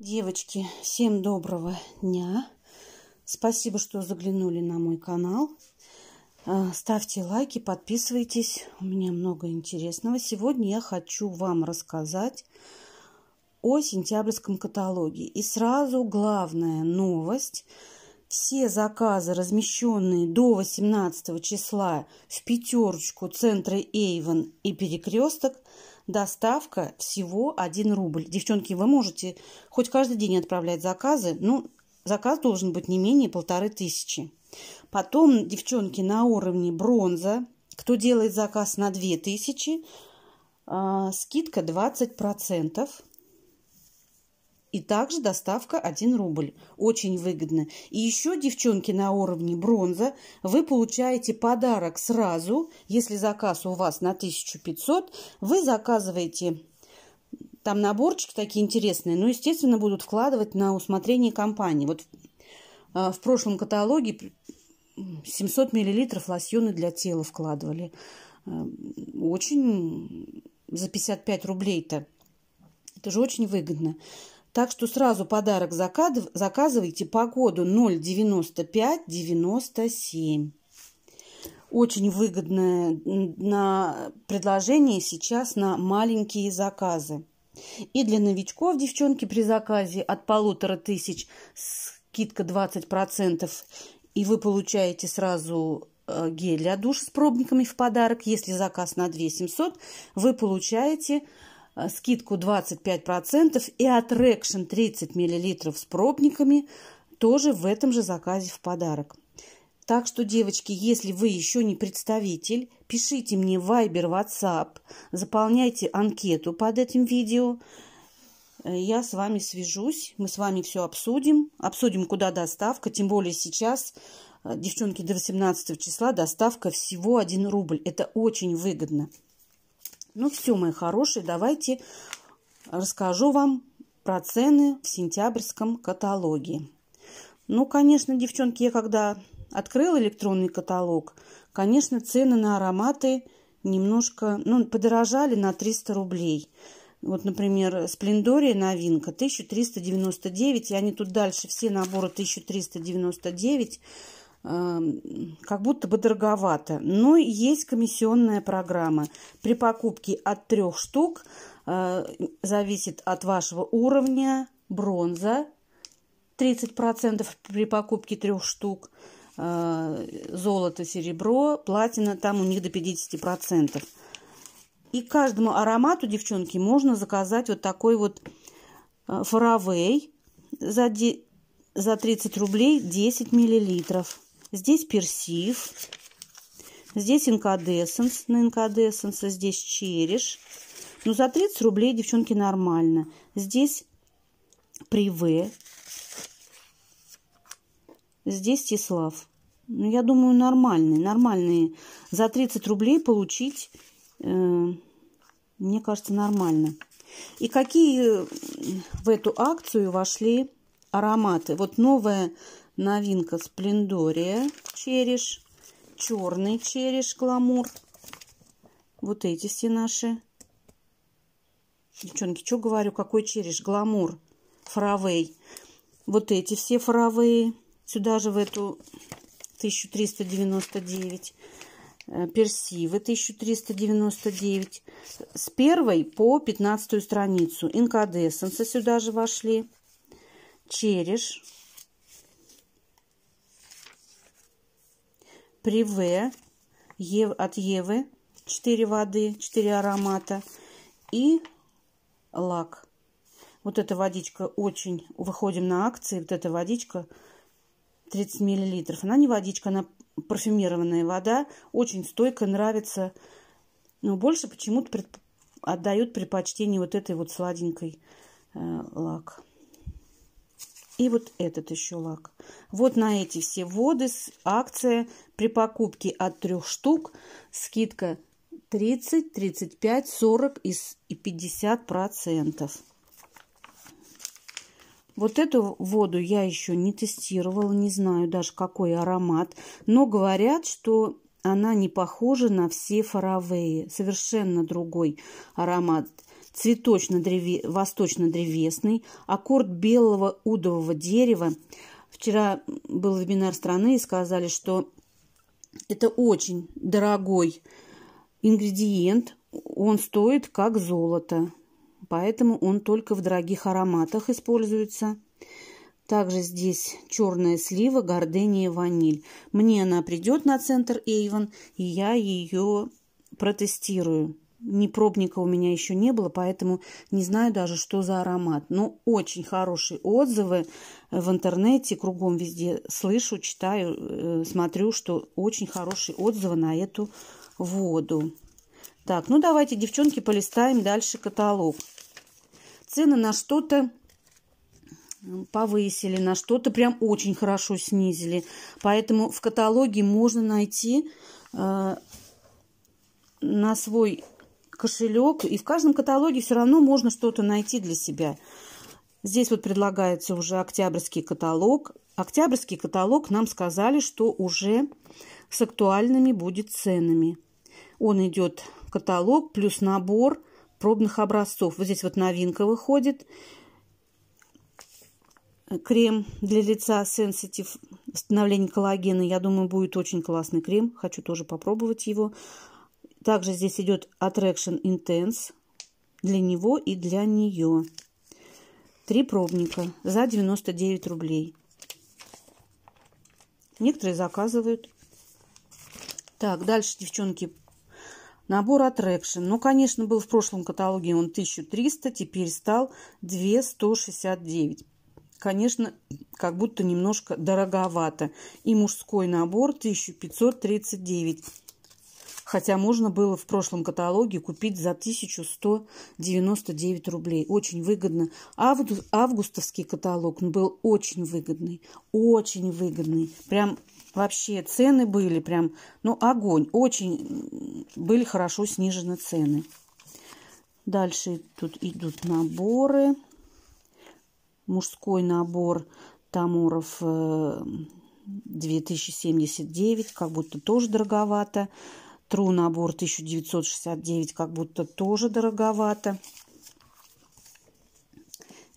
Девочки, всем доброго дня. Спасибо, что заглянули на мой канал. А, ставьте лайки, подписывайтесь. У меня много интересного. Сегодня я хочу вам рассказать о сентябрьском каталоге. И сразу главная новость. Все заказы, размещенные до 18 числа в пятерочку центра Эйвен и Перекресток – Доставка всего 1 рубль. Девчонки, вы можете хоть каждый день отправлять заказы, ну, заказ должен быть не менее полторы тысячи. Потом, девчонки, на уровне бронза, кто делает заказ на 2000, э, а, скидка 20%. И также доставка 1 рубль. Очень выгодно. И еще, девчонки, на уровне бронза вы получаете подарок сразу. Если заказ у вас на 1500, вы заказываете там наборчики такие интересные, но, ну, естественно, будут вкладывать на усмотрение компании. Вот а, в прошлом каталоге 700 миллилитров лосьона для тела вкладывали. А, очень за 55 рублей-то. Это же очень выгодно. Так что сразу подарок заказывайте по коду 09597. Очень выгодное на предложение сейчас на маленькие заказы. И для новичков, девчонки, при заказе от полутора тысяч скидка 20%, и вы получаете сразу э, гель для душа с пробниками в подарок. Если заказ на 2 700, вы получаете Э, скидку 25% и Attraction 30 мл с пробниками тоже в этом же заказе в подарок. Так что, девочки, если вы еще не представитель, пишите мне Viber, WhatsApp, заполняйте анкету под этим видео. Э, я с вами свяжусь, мы с вами все обсудим, обсудим, куда доставка, тем более сейчас, э, девчонки, до 18 числа доставка всего 1 рубль. Это очень выгодно. Ну все, мои хорошие, давайте расскажу вам про цены в сентябрьском каталоге. Ну, конечно, девчонки, я когда открыла электронный каталог, конечно, цены на ароматы немножко, ну, подорожали на 300 рублей. Вот, например, Сплендория новинка 1399, и они тут дальше все наборы 1399. Эм, как будто бы дороговато. Но есть комиссионная программа. При покупке от трех штук э, зависит от вашего уровня бронза 30% при покупке трех штук, э, золото, серебро, платина, там у них до 50%. И каждому аромату, девчонки, можно заказать вот такой вот э, фаровей за, за 30 рублей 10 миллилитров. Здесь персив. Здесь инкадесенс на инкадесенса. Здесь череш. Ну, за 30 рублей, девчонки, нормально. Здесь приве. Здесь Тислав. Ну, я думаю, нормальные, нормальные. За 30 рублей получить, э, мне кажется, нормально. И какие в эту акцию вошли ароматы? Вот новая Новинка Сплендория череш. Черный череш гламур. Вот эти все наши. Девчонки, что говорю, какой череш гламур? Фаравей. Вот эти все фаровые Сюда же в эту 1399 э, персивы 1399 с первой по 15 страницу инкадесенса сюда же вошли череш Приве Ев, от Евы 4 воды, 4 аромата и лак. Вот эта водичка очень... Выходим на акции, вот эта водичка 30 миллилитров. Она не водичка, она парфюмированная вода. Очень стойко, нравится. Но больше почему-то пред, отдают предпочтение вот этой вот сладенькой э, лак. И вот этот еще лак. Вот на эти все воды акция при покупке от трех штук скидка 30, 35, 40 и 50 процентов. Вот эту воду я еще не тестировала, не знаю даже какой аромат, но говорят, что она не похожа на все фаровые, совершенно другой аромат цветочно-древе... восточно-древесный, аккорд белого удового дерева. Вчера был вебинар страны и сказали, что это очень дорогой ингредиент, он стоит как золото, поэтому он только в дорогих ароматах используется. Также здесь черная слива, гордения ваниль. Мне она придет на центр Эйвен, и я ее протестирую ни пробника у меня еще не было, поэтому не знаю даже, что за аромат. Но очень хорошие отзывы в интернете, кругом везде слышу, читаю, э, смотрю, что очень хорошие отзывы на эту воду. Так, ну давайте, девчонки, полистаем дальше каталог. Цены на что-то повысили, на что-то прям очень хорошо снизили. Поэтому в каталоге можно найти э, на свой кошелек. И в каждом каталоге все равно можно что-то найти для себя. Здесь вот предлагается уже октябрьский каталог. Октябрьский каталог нам сказали, что уже с актуальными будет ценами. Он идет каталог плюс набор пробных образцов. Вот здесь вот новинка выходит. Крем для лица Sensitive, восстановление коллагена. Я думаю, будет очень классный крем. Хочу тоже попробовать его. Также здесь идет Attraction Intense для него и для нее. Три пробника за 99 рублей. Некоторые заказывают. Так, дальше, девчонки, набор Attraction. Ну, конечно, был в прошлом каталоге он 1300, теперь стал 2169 конечно, как будто немножко дороговато. И мужской набор 1539 хотя можно было в прошлом каталоге купить за 1199 рублей. Очень выгодно. Август, августовский каталог ну, был очень выгодный, очень выгодный. Прям вообще цены были прям, ну, огонь. Очень были хорошо снижены цены. Дальше тут идут наборы. Мужской набор Тамуров 2079, э, как будто тоже дороговато. Тру набор 1969 как будто тоже дороговато.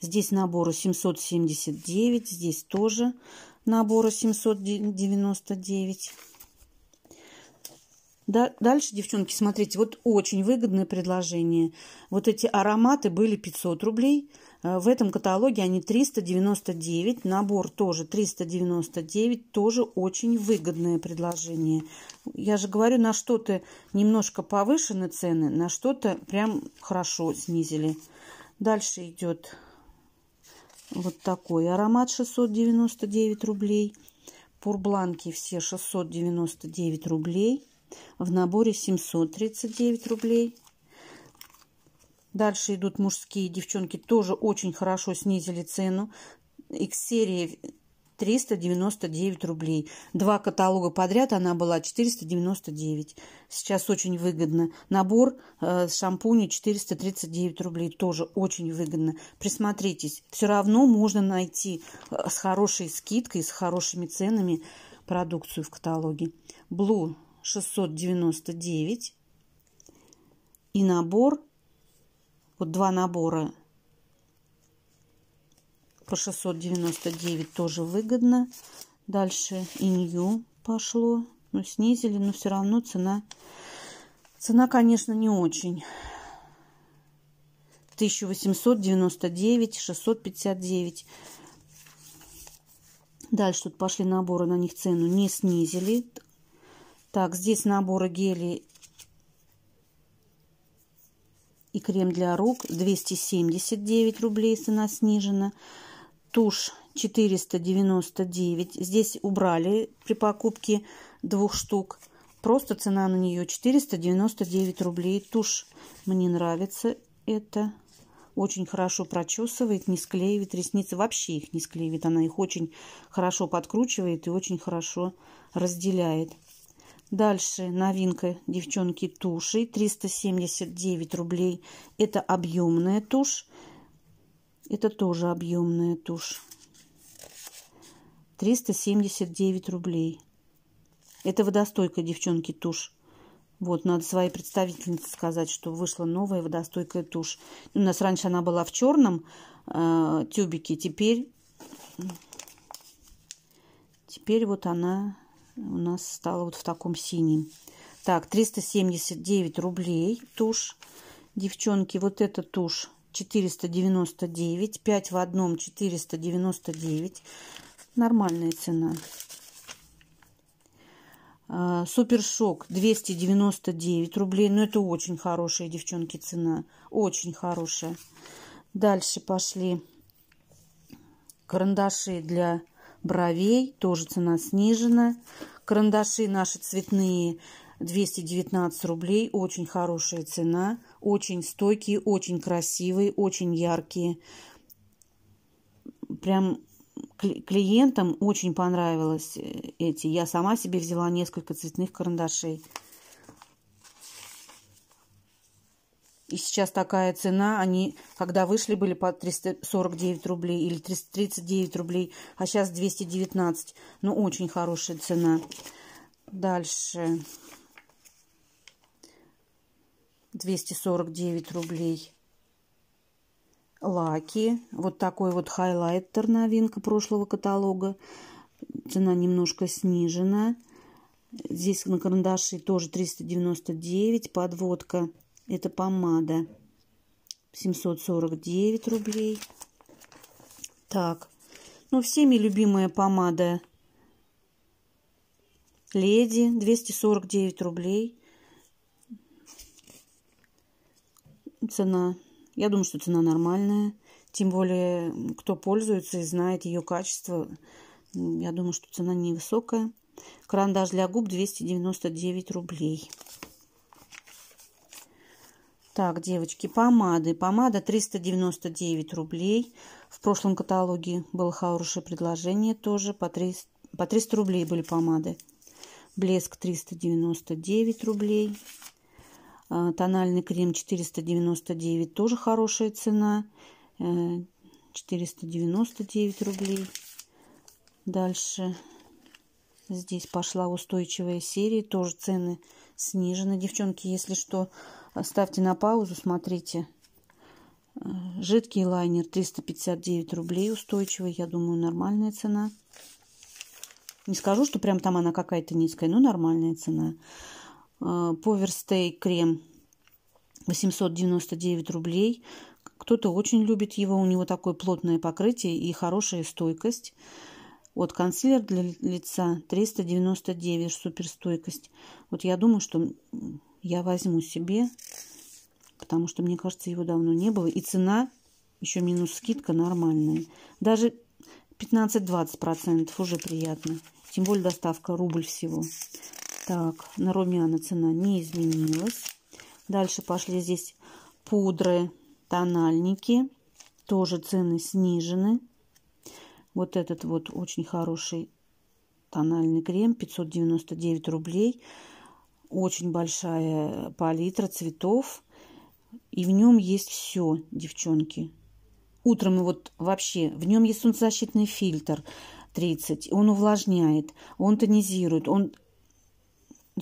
Здесь набора 779, здесь тоже набора 799. Да, дальше, девчонки, смотрите, вот очень выгодное предложение. Вот эти ароматы были 500 рублей. Э, в этом каталоге они 399. Набор тоже 399. Тоже очень выгодное предложение я же говорю, на что-то немножко повышены цены, на что-то прям хорошо снизили. Дальше идет вот такой аромат 699 рублей. Пурбланки все 699 рублей. В наборе 739 рублей. Дальше идут мужские девчонки. Тоже очень хорошо снизили цену. X-серии 399 рублей. Два каталога подряд она была 499. Сейчас очень выгодно. Набор э, шампуня 439 рублей. Тоже очень выгодно. Присмотритесь. Все равно можно найти э, с хорошей скидкой, с хорошими ценами продукцию в каталоге. Blue 699. И набор. Вот два набора по 699 тоже выгодно. Дальше инью пошло. Ну, снизили, но все равно цена... Цена, конечно, не очень. 1899, 659. Дальше тут пошли наборы, на них цену не снизили. Так, здесь наборы гелей и крем для рук 279 рублей цена снижена тушь 499. Здесь убрали при покупке двух штук. Просто цена на нее 499 рублей. Тушь мне нравится. Это очень хорошо прочесывает, не склеивает ресницы. Вообще их не склеивает. Она их очень хорошо подкручивает и очень хорошо разделяет. Дальше новинка, девчонки, туши. 379 рублей. Это объемная тушь. Это тоже объемная тушь. 379 рублей. Это водостойкая, девчонки, тушь. Вот, надо своей представительнице сказать, что вышла новая водостойкая тушь. У нас раньше она была в черном э, тюбике, теперь, теперь вот она у нас стала вот в таком синем. Так, 379 рублей тушь. Девчонки, вот эта тушь 499, 5 в одном 499. Нормальная цена. А, супершок 299 рублей. Но ну, это очень хорошая, девчонки, цена. Очень хорошая. Дальше пошли карандаши для бровей. Тоже цена снижена. Карандаши наши цветные 219 рублей. Очень хорошая цена очень стойкие, очень красивые, очень яркие. Прям клиентам очень понравилось э, эти. Я сама себе взяла несколько цветных карандашей. И сейчас такая цена, они, когда вышли, были по 349 рублей или 339 рублей, а сейчас 219. Ну, очень хорошая цена. Дальше. 249 рублей. Лаки. Вот такой вот хайлайтер, новинка прошлого каталога. Цена немножко снижена. Здесь на карандаши тоже 399. Подводка. Это помада. 749 рублей. Так. Ну, всеми любимая помада Леди. 249 рублей. Цена. Я думаю, что цена нормальная. Тем более, кто пользуется и знает ее качество, я думаю, что цена невысокая. Карандаш для губ 299 рублей. Так, девочки, помады. Помада 399 рублей. В прошлом каталоге было хорошее предложение тоже. По 300, по 300 рублей были помады. Блеск 399 рублей. А, тональный крем 499, тоже хорошая цена. 499 э, рублей. Дальше здесь пошла устойчивая серия, тоже цены снижены. Девчонки, если что, ставьте на паузу, смотрите. Э, жидкий лайнер 359 рублей устойчивый, я думаю, нормальная цена. Не скажу, что прям там она какая-то низкая, но нормальная цена. Э, Поверстей крем 899 рублей. Кто-то очень любит его, у него такое плотное покрытие и хорошая стойкость. Вот консилер для лица 399, суперстойкость. Вот я думаю, что я возьму себе, потому что, мне кажется, его давно не было. И цена, еще минус скидка, нормальная. Даже 15-20% уже приятно. Тем более доставка рубль всего. Так, на румяна цена не изменилась. Дальше пошли здесь пудры, тональники. Тоже цены снижены. Вот этот вот очень хороший тональный крем. 599 рублей. Очень большая палитра цветов. И в нем есть все, девчонки. Утром вот вообще в нем есть солнцезащитный фильтр 30. Он увлажняет, он тонизирует, он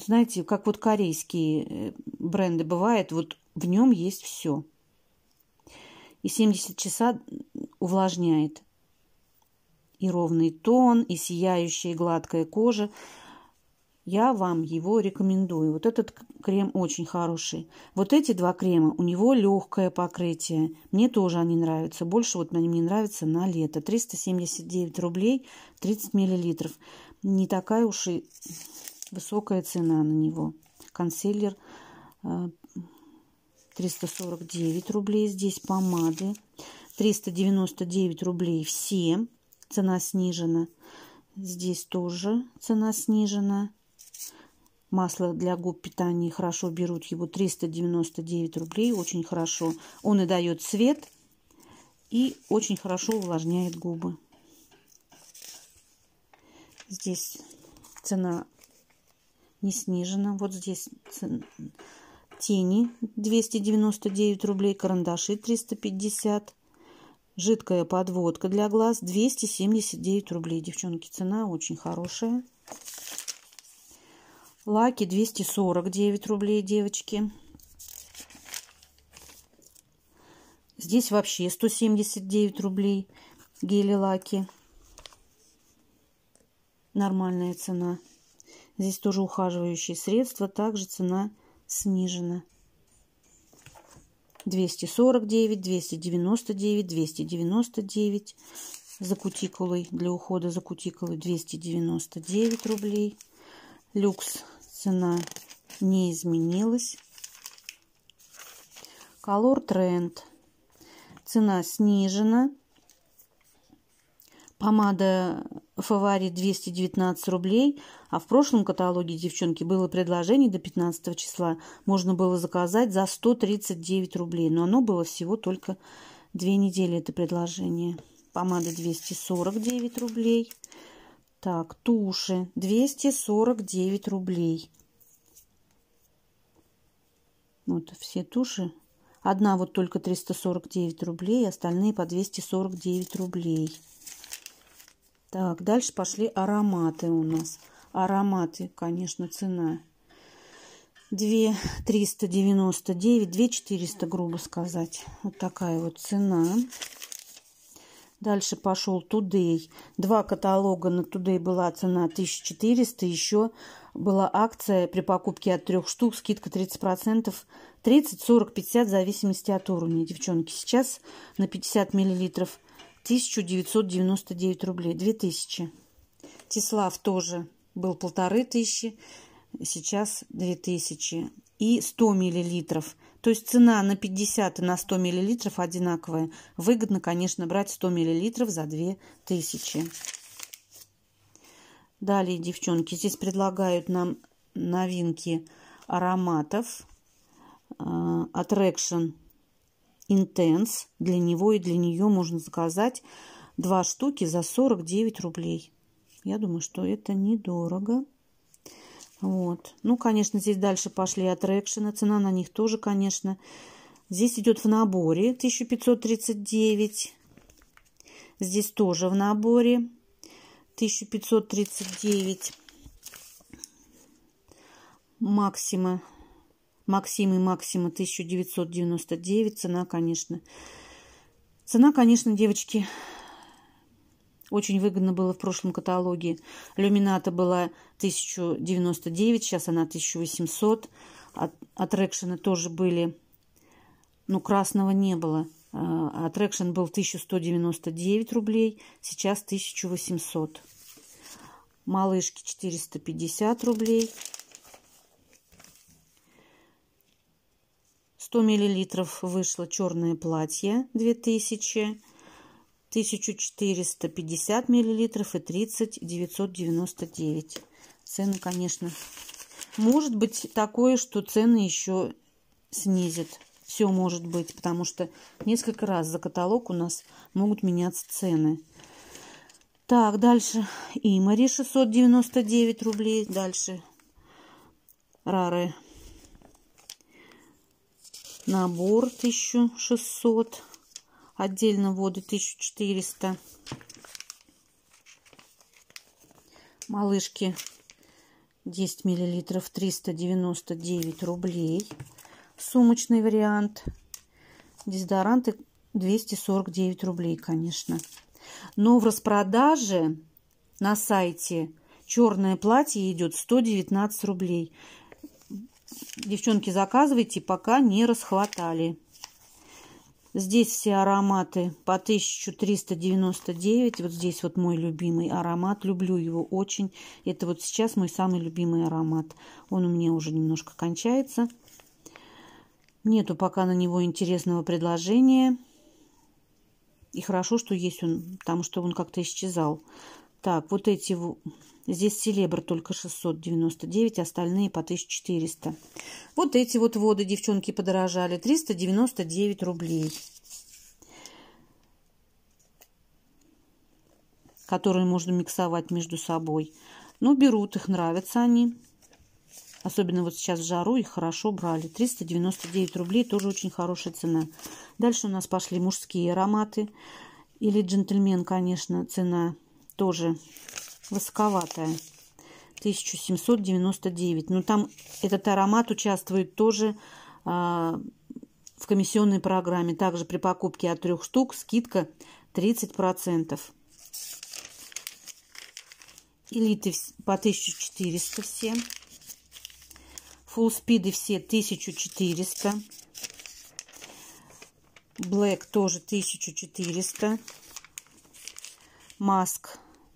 знаете, как вот корейские э, бренды бывают, вот в нем есть все. И 70 часа увлажняет. И ровный тон, и сияющая и гладкая кожа. Я вам его рекомендую. Вот этот крем очень хороший. Вот эти два крема, у него легкое покрытие. Мне тоже они нравятся. Больше вот они мне нравятся на лето. 379 рублей 30 миллилитров. Не такая уж и Высокая цена на него. Консилер 349 э, рублей. Здесь помады 399 рублей все. Цена снижена. Здесь тоже цена снижена. Масло для губ питания хорошо берут его 399 рублей. Очень хорошо. Он и дает цвет. И очень хорошо увлажняет губы. Здесь цена не снижена. Вот здесь тени 299 рублей, карандаши 350, жидкая подводка для глаз 279 рублей. Девчонки, цена очень хорошая. Лаки 249 рублей, девочки. Здесь вообще 179 рублей гели-лаки. Нормальная цена. Здесь тоже ухаживающие средства, также цена снижена. 249, 299, 299 за кутикулой, для ухода за кутикулой 299 рублей. Люкс цена не изменилась. Color Trend. Цена снижена. Помада фаворит 219 рублей. А в прошлом каталоге девчонки было предложение до 15 числа. Можно было заказать за 139 рублей. Но оно было всего только две недели, это предложение. Помада 249 рублей. Так, туши 249 рублей. Вот все туши. Одна вот только 349 рублей, остальные по 249 рублей. Так, дальше пошли ароматы у нас ароматы, конечно, цена. 2 399, 2 400, грубо сказать. Вот такая вот цена. Дальше пошел Тудей. Два каталога на Тудей была цена 1400. Еще была акция при покупке от трех штук, скидка 30%, 30, 40, 50, в зависимости от уровня. Девчонки, сейчас на 50 миллилитров 1999 рублей, 2000. Тислав тоже был полторы тысячи, сейчас две тысячи. И 100 миллилитров. То есть цена на 50 и на 100 миллилитров одинаковая. Выгодно, конечно, брать 100 миллилитров за 2000. Далее, девчонки, здесь предлагают нам новинки ароматов. А, Attraction Intense. Для него и для нее можно заказать два штуки за 49 рублей. Я думаю, что это недорого. Вот. Ну, конечно, здесь дальше пошли аттракшены. Цена на них тоже, конечно. Здесь идет в наборе 1539. Здесь тоже в наборе 1539. Максима. Максим и Максима 1999. Цена, конечно. Цена, конечно, девочки, очень выгодно было в прошлом каталоге. Люмината была 1099, сейчас она 1800. От, аттрекшены тоже были, но ну, красного не было. Аттрекшн а был 1199 рублей, сейчас 1800. Малышки 450 рублей. 100 миллилитров вышло черное платье 2000 рублей. 1450 миллилитров и 30 999. Цены, конечно, может быть такое, что цены еще снизят. Все может быть, потому что несколько раз за каталог у нас могут меняться цены. Так, дальше Имари 699 рублей. Дальше Рары набор 1600 Отдельно воду 1400. Малышки 10 миллилитров 399 рублей. Сумочный вариант. Дезодоранты 249 рублей, конечно. Но в распродаже на сайте черное платье идет 119 рублей. Девчонки, заказывайте, пока не расхватали. Здесь все ароматы по 1399. Вот здесь вот мой любимый аромат. Люблю его очень. Это вот сейчас мой самый любимый аромат. Он у меня уже немножко кончается. Нету пока на него интересного предложения. И хорошо, что есть он, потому что он как-то исчезал. Так, вот эти Здесь селебр только 699, остальные по 1400. Вот эти вот воды, девчонки, подорожали. 399 рублей. Которые можно миксовать между собой. Ну, берут их, нравятся они. Особенно вот сейчас в жару их хорошо брали. 399 рублей, тоже очень хорошая цена. Дальше у нас пошли мужские ароматы. Или джентльмен, конечно, цена тоже восковатая. 1799. Но ну, там этот аромат участвует тоже а, в комиссионной программе. Также при покупке от трех штук скидка 30%. Элиты по 1400 все. full Фуллспиды все 1400. black тоже 1400. Маск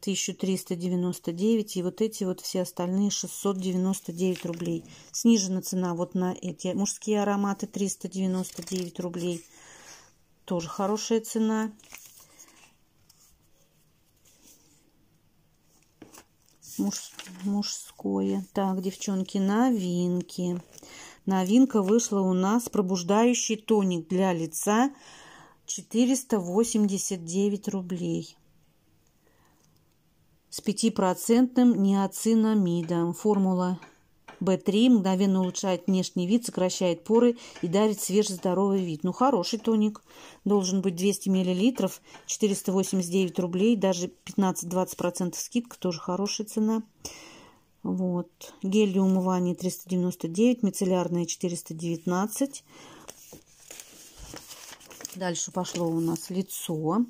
1399 и вот эти вот все остальные 699 рублей. Снижена цена вот на эти мужские ароматы 399 рублей. Тоже хорошая цена. Муж, мужское. Так, девчонки, новинки. Новинка вышла у нас пробуждающий тоник для лица 489 рублей с 5% неоцинамидом. Формула В3 мгновенно улучшает внешний вид, сокращает поры и дарит свежий здоровый вид. Ну, хороший тоник. Должен быть 200 мл, 489 рублей, даже 15-20% скидка, тоже хорошая цена. Вот. Гель для умывания 399, мицеллярные 419. Дальше пошло у нас лицо.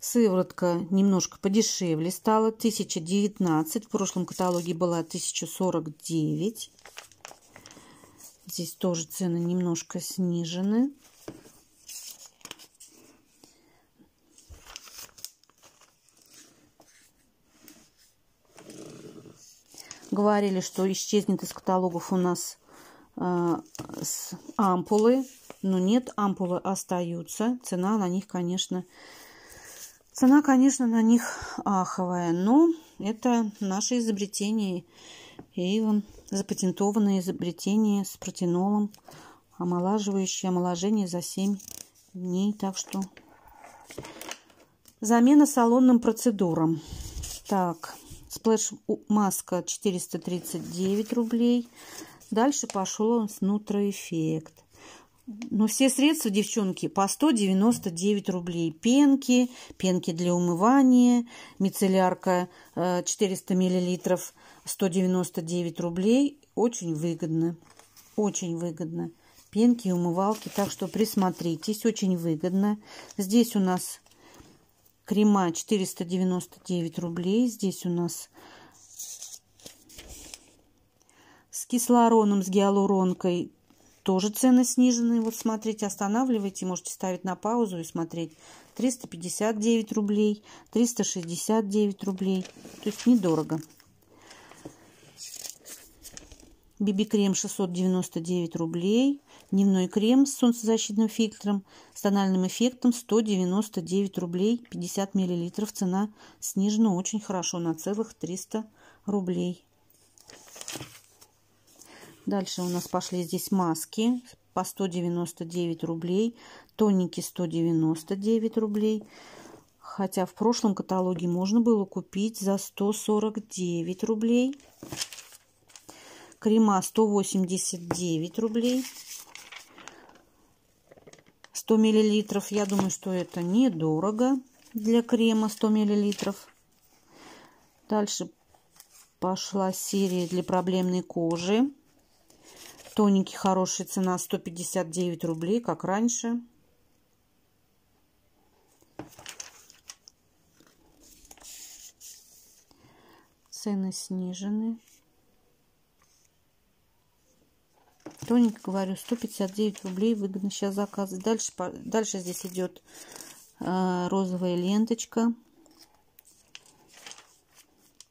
Сыворотка немножко подешевле стала. 1019. В прошлом каталоге была 1049. Здесь тоже цены немножко снижены. Говорили, что исчезнет из каталогов у нас э, с ампулы. Но нет, ампулы остаются. Цена на них, конечно, Цена, конечно, на них аховая, но это наше изобретение и запатентованное изобретение с протинолом, омолаживающее омоложение за 7 дней. Так что замена салонным процедурам. Так, сплэш маска 439 рублей. Дальше пошел с нутроэффект. Но все средства, девчонки, по 199 рублей. Пенки, пенки для умывания, мицеллярка 400 э, миллилитров, 199 рублей. Очень выгодно, очень выгодно. Пенки и умывалки, так что присмотритесь, очень выгодно. Здесь у нас крема 499 рублей. Здесь у нас с кислороном, с гиалуронкой тоже цены снижены. Вот смотрите, останавливайте, можете ставить на паузу и смотреть. 359 рублей, 369 рублей. То есть недорого. Биби-крем 699 рублей. Дневной крем с солнцезащитным фильтром с тональным эффектом 199 рублей 50 миллилитров. Цена снижена очень хорошо на целых 300 рублей. Дальше у нас пошли здесь маски по 199 рублей, тоники 199 рублей. Хотя в прошлом каталоге можно было купить за 149 рублей. Крема 189 рублей. 100 миллилитров. Я думаю, что это недорого для крема 100 миллилитров. Дальше пошла серия для проблемной кожи. Тоненький хороший, цена 159 рублей, как раньше. Цены снижены. Тоненький, говорю, 159 рублей выгодно сейчас заказывать. Дальше, дальше здесь идет э, розовая ленточка.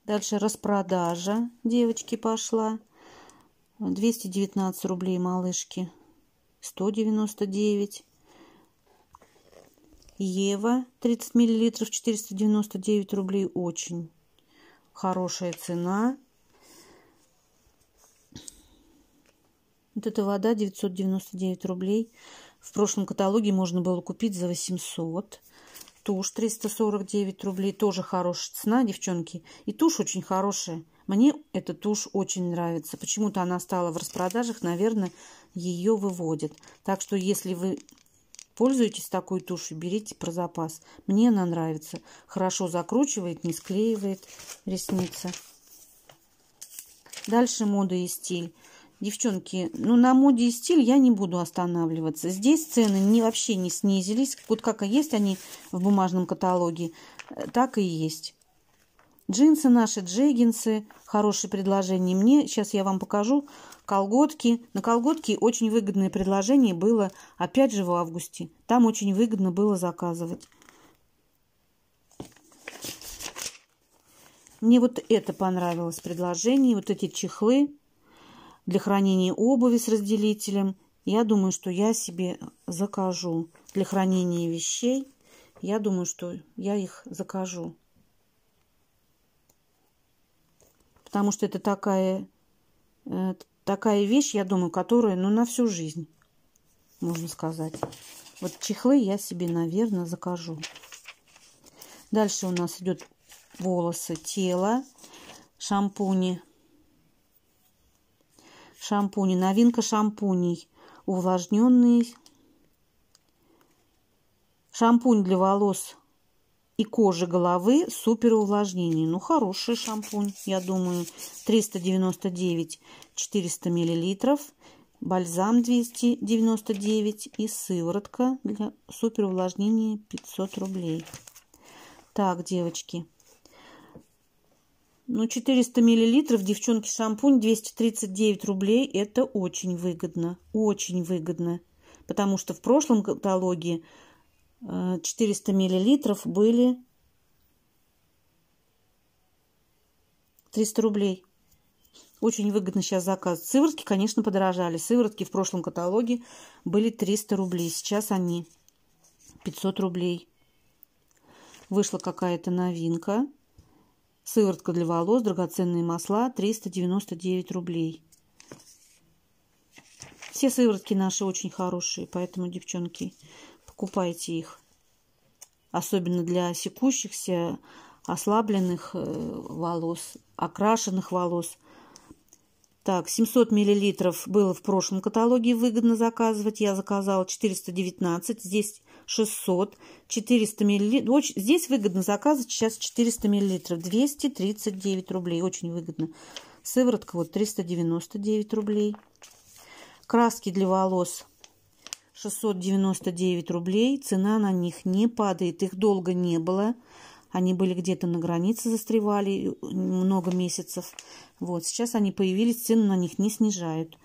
Дальше распродажа, девочки, пошла. 219 рублей малышки 199 Ева 30 миллилитров 499 рублей очень хорошая цена вот эта вода 999 рублей в прошлом каталоге можно было купить за 800 тушь 349 рублей тоже хорошая цена девчонки и тушь очень хорошая мне эта тушь очень нравится. Почему-то она стала в распродажах, наверное, ее выводят. Так что, если вы пользуетесь такой тушью, берите про запас. Мне она нравится. Хорошо закручивает, не склеивает ресницы. Дальше мода и стиль. Девчонки, ну на моде и стиль я не буду останавливаться. Здесь цены не, вообще не снизились. Вот как и есть они в бумажном каталоге, э, так и есть. Джинсы наши, джеггинсы, хорошее предложение мне. Сейчас я вам покажу колготки. На колготки очень выгодное предложение было, опять же, в августе. Там очень выгодно было заказывать. Мне вот это понравилось предложение, вот эти чехлы для хранения обуви с разделителем. Я думаю, что я себе закажу для хранения вещей. Я думаю, что я их закажу. потому что это такая, э, такая вещь, я думаю, которая ну, на всю жизнь, можно сказать. Вот чехлы я себе, наверное, закажу. Дальше у нас идет волосы, тело, шампуни. Шампуни. Новинка шампуней. Увлажненный. Шампунь для волос и кожи головы супер увлажнение Ну, хороший шампунь, я думаю. 399, 400 миллилитров. Бальзам 299 и сыворотка для супер увлажнения 500 рублей. Так, девочки. Ну, 400 миллилитров, девчонки, шампунь 239 рублей. Это очень выгодно, очень выгодно. Потому что в прошлом каталоге 400 миллилитров были 300 рублей. Очень выгодно сейчас заказ. Сыворотки, конечно, подорожали. Сыворотки в прошлом каталоге были 300 рублей. Сейчас они 500 рублей. Вышла какая-то новинка. Сыворотка для волос, драгоценные масла 399 рублей. Все сыворотки наши очень хорошие, поэтому, девчонки, Купайте их. Особенно для секущихся, ослабленных э, волос, окрашенных волос. Так, 700 миллилитров было в прошлом каталоге выгодно заказывать. Я заказала 419, здесь 600, 400 миллилитров. Здесь выгодно заказывать сейчас 400 миллилитров, 239 рублей, очень выгодно. Сыворотка вот 399 рублей. Краски для волос 699 рублей. Цена на них не падает. Их долго не было. Они были где-то на границе, застревали э, много месяцев. Вот, сейчас они появились, цену на них не снижают.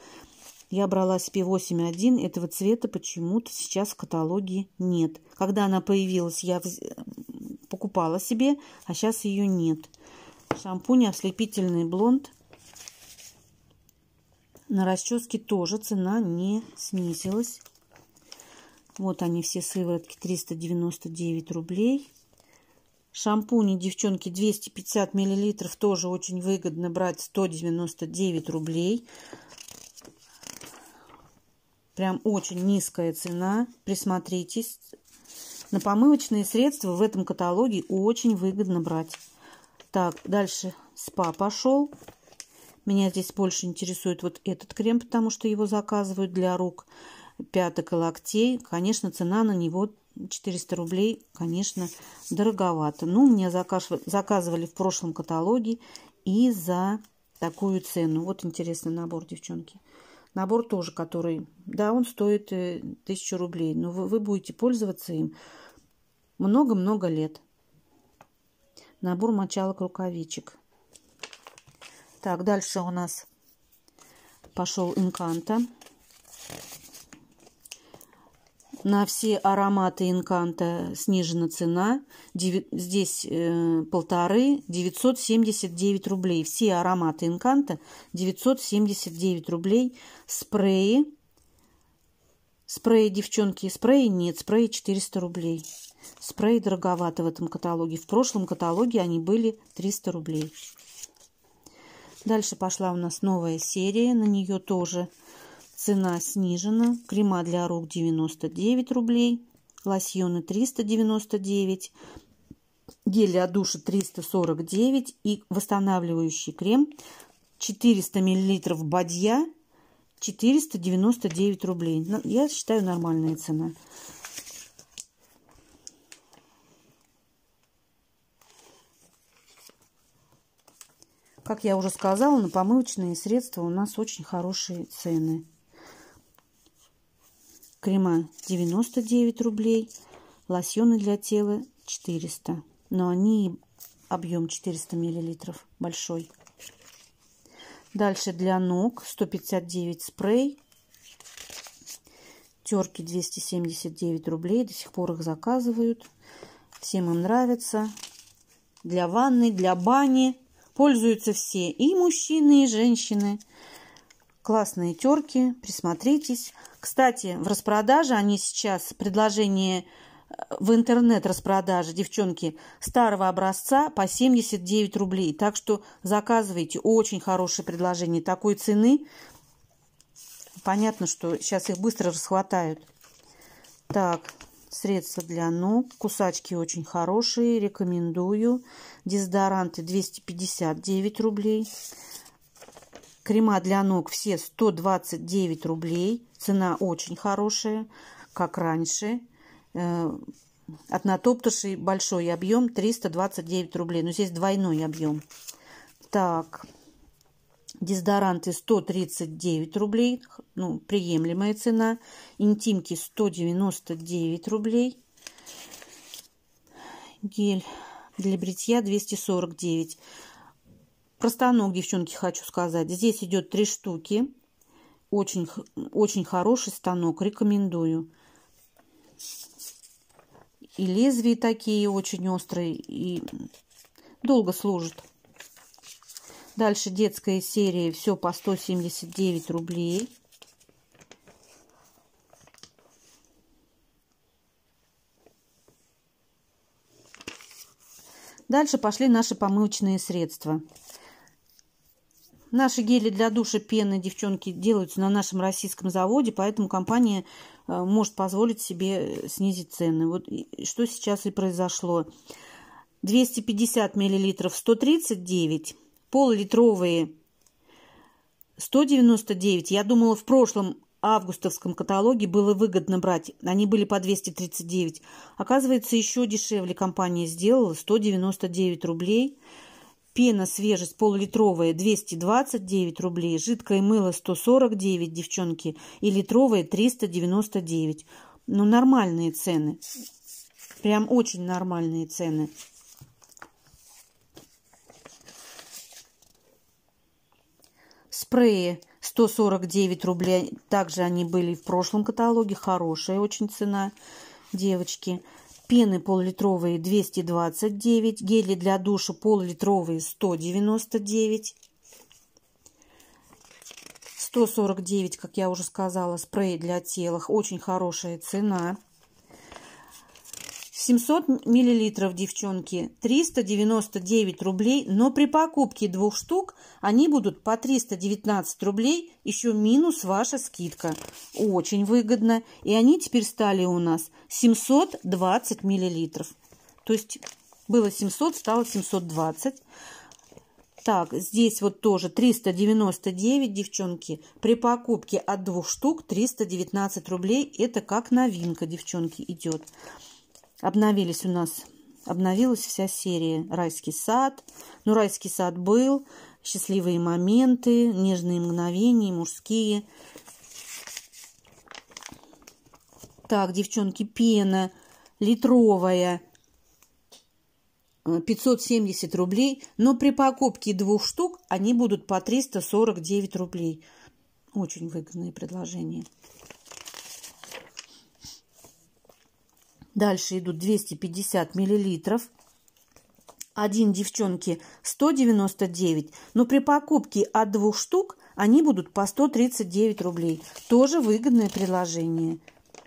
Я брала себе 8.1, этого цвета почему-то сейчас в каталоге нет. Когда она появилась, я вз... Э, покупала себе, а сейчас ее нет. Шампунь ослепительный блонд. На расческе тоже цена не снизилась. Вот они все сыворотки 399 рублей. Шампуни, девчонки, 250 миллилитров тоже очень выгодно брать 199 рублей. Прям очень низкая цена. Присмотритесь. На помывочные средства в этом каталоге очень выгодно брать. Так, дальше спа пошел. Меня здесь больше интересует вот этот крем, потому что его заказывают для рук пяток и локтей. Конечно, цена на него 400 рублей, конечно, дороговато. Но ну, мне заказывали в прошлом каталоге и за такую цену. Вот интересный набор, девчонки. Набор тоже, который, да, он стоит 1000 э, рублей, но вы, вы будете пользоваться им много-много лет. Набор мочалок рукавичек. Так, дальше у нас пошел инканта. На все ароматы инканта снижена цена. Здесь э, полторы 979 рублей. Все ароматы инканта 979 рублей. Спреи. Спреи, девчонки, спреи нет. Спреи 400 рублей. Спреи дороговато в этом каталоге. В прошлом каталоге они были 300 рублей. Дальше пошла у нас новая серия. На нее тоже Цена снижена. Крема для рук 99 рублей. Лосьоны 399. Гель для душа 349. И восстанавливающий крем 400 миллилитров бадья 499 рублей. Ну, я считаю нормальная цена. Как я уже сказала, на помывочные средства у нас очень хорошие цены. Крема 99 рублей. Лосьоны для тела 400. Но они объем 400 миллилитров большой. Дальше для ног 159 спрей. Терки 279 рублей. До сих пор их заказывают. Всем им нравится. Для ванны, для бани. Пользуются все и мужчины, и женщины. Классные терки. Присмотритесь. Кстати, в распродаже они сейчас, предложение э, в интернет-распродаже, девчонки, старого образца по 79 рублей. Так что заказывайте. Очень хорошее предложение такой цены. Понятно, что сейчас их быстро расхватают. Так, средства для ног. Кусачки очень хорошие, рекомендую. Дезодоранты 259 рублей. Крема для ног все 129 рублей. Цена очень хорошая, как раньше. Э, От натоптышей большой объем 329 рублей. Но здесь двойной объем. Так, дезодоранты 139 рублей. Ну, приемлемая цена. Интимки 199 рублей. Гель для бритья 249. Про станок, девчонки, хочу сказать. Здесь идет три штуки. Очень, очень хороший станок, рекомендую. И лезвия такие очень острые, и долго служит. Дальше детская серия, все по 179 рублей. Дальше пошли наши помывочные средства. Наши гели для душа, пены, девчонки делаются на нашем российском заводе, поэтому компания э, может позволить себе э, снизить цены. Вот что сейчас и произошло. 250 миллилитров 139, пол-литровые 199. Я думала, в прошлом августовском каталоге было выгодно брать. Они были по 239. Оказывается, еще дешевле компания сделала. 199 рублей – Пена свежесть полулитровая 229 рублей, жидкое мыло 149, девчонки, и литровое 399. Ну, нормальные цены. Прям очень нормальные цены. Спреи 149 рублей. Также они были в прошлом каталоге. Хорошая очень цена, девочки пены пол-литровые 229, гели для душа пол-литровые 199, 149, как я уже сказала, спрей для тела, очень хорошая цена. 700 миллилитров, девчонки, 399 рублей, но при покупке двух штук они будут по 319 рублей, еще минус ваша скидка. Очень выгодно. И они теперь стали у нас 720 миллилитров. То есть было 700, стало 720. Так, здесь вот тоже 399, девчонки. При покупке от двух штук 319 рублей. Это как новинка, девчонки, идет обновились у нас, обновилась вся серия «Райский сад». Ну, «Райский сад» был, «Счастливые моменты», «Нежные мгновения», «Мужские». Так, девчонки, пена литровая, 570 э, рублей, но при покупке двух штук они будут по 349 рублей. Очень выгодные предложения. Дальше идут 250 миллилитров. Один, девчонки, 199. Но при покупке от двух штук они будут по 139 рублей. Тоже выгодное предложение.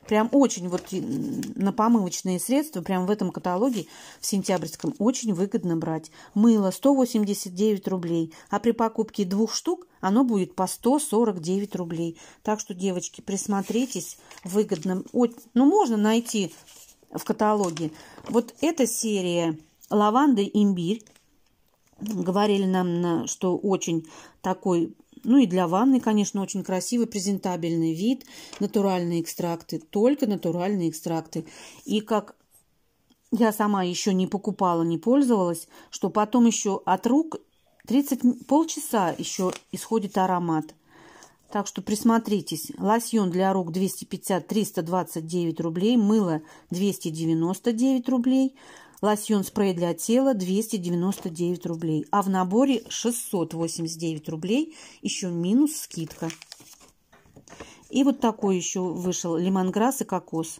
Прям очень вот на помывочные средства, прям в этом каталоге в сентябрьском очень выгодно брать. Мыло 189 рублей, а при покупке двух штук оно будет по 149 рублей. Так что, девочки, присмотритесь, выгодно. Ну, можно найти в каталоге. Вот эта серия лаванды имбирь. Говорили нам, что очень такой, ну и для ванны, конечно, очень красивый, презентабельный вид. Натуральные экстракты, только натуральные экстракты. И как я сама еще не покупала, не пользовалась, что потом еще от рук 30, полчаса еще исходит аромат. Так что присмотритесь. Лосьон для рук 250-329 рублей. Мыло 299 рублей. Лосьон спрей для тела 299 рублей. А в наборе 689 рублей. Еще минус скидка. И вот такой еще вышел лимонграсс и кокос.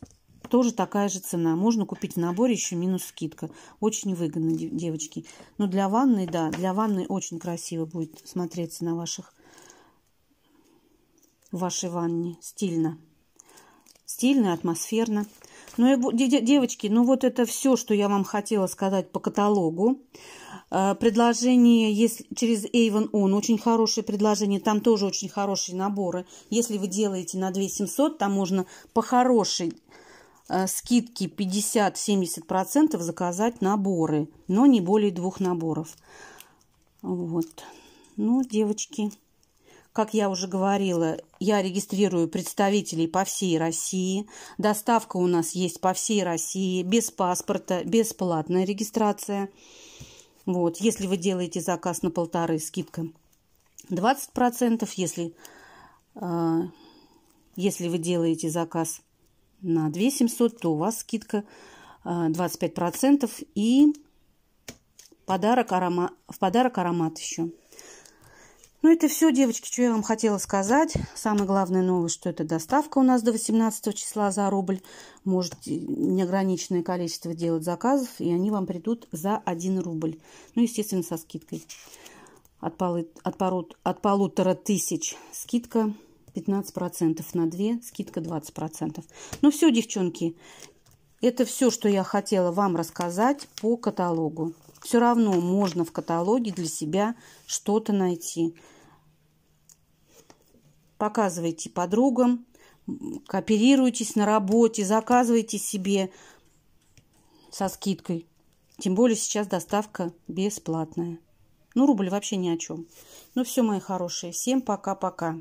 Тоже такая же цена. Можно купить в наборе еще минус скидка. Очень выгодно, девочки. Но для ванны, да, для ванны очень красиво будет смотреться на ваших в вашей ванне. Стильно. Стильно, атмосферно. Ну и, девочки, ну вот это все, что я вам хотела сказать по каталогу. Э, предложение если, через Avon On, очень хорошее предложение, там тоже очень хорошие наборы. Если вы делаете на 2700, там можно по хорошей э, скидки 50-70% заказать наборы, но не более двух наборов. Вот. Ну, девочки, как я уже говорила, я регистрирую представителей по всей России. Доставка у нас есть по всей России, без паспорта, бесплатная регистрация. Вот, если вы делаете заказ на полторы, скидка 20%, если, э, если вы делаете заказ на 2700, то у вас скидка э, а, 25% и подарок аромат, в подарок аромат еще. Ну, это все, девочки, что я вам хотела сказать. Самое главное новое, что это доставка у нас до 18 числа за рубль. Можете неограниченное количество делать заказов, и они вам придут за 1 рубль. Ну, естественно, со скидкой. От, полу от, пород, от полутора тысяч скидка 15%, на 2 скидка 20%. Ну, все, девчонки, это все, что я хотела вам рассказать по каталогу все равно можно в каталоге для себя что-то найти. Показывайте подругам, кооперируйтесь на работе, заказывайте себе со скидкой. Тем более сейчас доставка бесплатная. Ну, рубль вообще ни о чем. Ну все, мои хорошие, всем пока-пока.